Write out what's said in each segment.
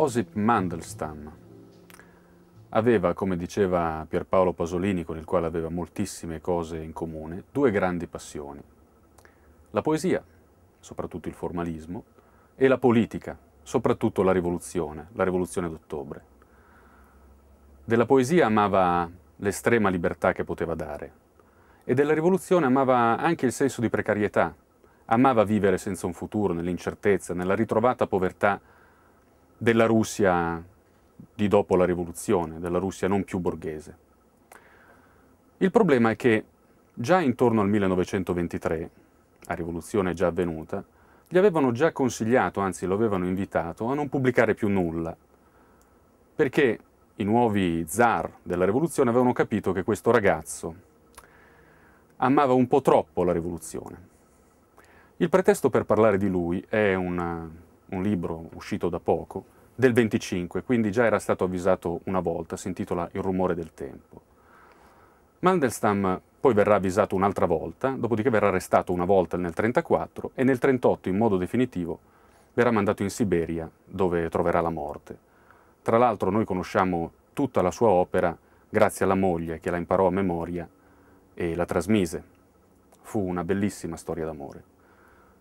Osip Mandelstam aveva, come diceva Pierpaolo Pasolini, con il quale aveva moltissime cose in comune, due grandi passioni. La poesia, soprattutto il formalismo, e la politica, soprattutto la rivoluzione, la rivoluzione d'ottobre. Della poesia amava l'estrema libertà che poteva dare e della rivoluzione amava anche il senso di precarietà, amava vivere senza un futuro, nell'incertezza, nella ritrovata povertà della Russia di dopo la rivoluzione, della Russia non più borghese. Il problema è che già intorno al 1923, a rivoluzione già avvenuta, gli avevano già consigliato, anzi lo avevano invitato, a non pubblicare più nulla, perché i nuovi zar della rivoluzione avevano capito che questo ragazzo amava un po' troppo la rivoluzione. Il pretesto per parlare di lui è una, un libro uscito da poco, del 25, quindi già era stato avvisato una volta, si intitola Il rumore del tempo. Mandelstam poi verrà avvisato un'altra volta, dopodiché verrà arrestato una volta nel 34 e nel 38 in modo definitivo verrà mandato in Siberia dove troverà la morte. Tra l'altro noi conosciamo tutta la sua opera grazie alla moglie che la imparò a memoria e la trasmise. Fu una bellissima storia d'amore.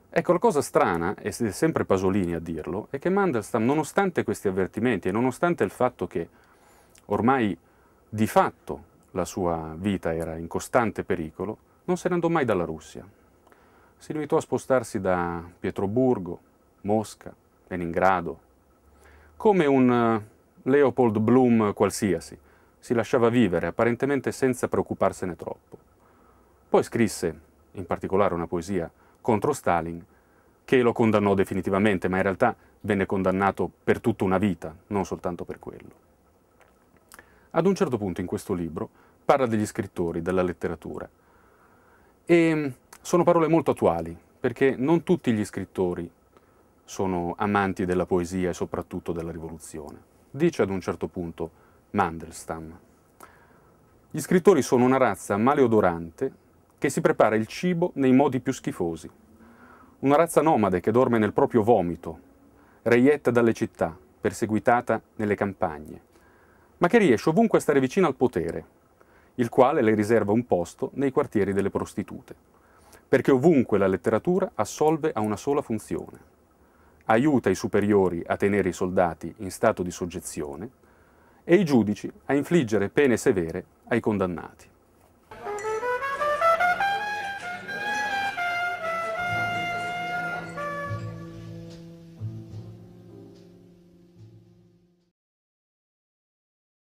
Ecco, la cosa strana, e è sempre Pasolini a dirlo, è che Mandelstam, nonostante questi avvertimenti e nonostante il fatto che ormai di fatto la sua vita era in costante pericolo, non se ne andò mai dalla Russia. Si limitò a spostarsi da Pietroburgo, Mosca, Leningrado, come un eh, Leopold Bloom qualsiasi. Si lasciava vivere, apparentemente senza preoccuparsene troppo. Poi scrisse, in particolare una poesia, contro Stalin, che lo condannò definitivamente, ma in realtà venne condannato per tutta una vita, non soltanto per quello. Ad un certo punto in questo libro parla degli scrittori, della letteratura, e mm, sono parole molto attuali, perché non tutti gli scrittori sono amanti della poesia e soprattutto della rivoluzione. Dice ad un certo punto Mandelstam, gli scrittori sono una razza maleodorante che si prepara il cibo nei modi più schifosi una razza nomade che dorme nel proprio vomito, reietta dalle città, perseguitata nelle campagne, ma che riesce ovunque a stare vicino al potere, il quale le riserva un posto nei quartieri delle prostitute, perché ovunque la letteratura assolve a una sola funzione. Aiuta i superiori a tenere i soldati in stato di soggezione e i giudici a infliggere pene severe ai condannati.